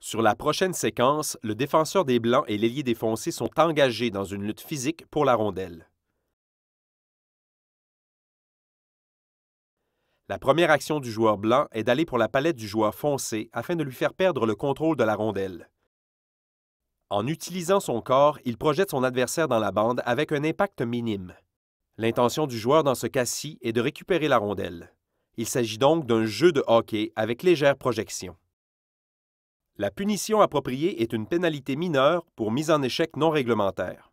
Sur la prochaine séquence, le défenseur des Blancs et l'ailier des Foncés sont engagés dans une lutte physique pour la rondelle. La première action du joueur blanc est d'aller pour la palette du joueur foncé afin de lui faire perdre le contrôle de la rondelle. En utilisant son corps, il projette son adversaire dans la bande avec un impact minime. L'intention du joueur dans ce cas-ci est de récupérer la rondelle. Il s'agit donc d'un jeu de hockey avec légère projection. La punition appropriée est une pénalité mineure pour mise en échec non réglementaire.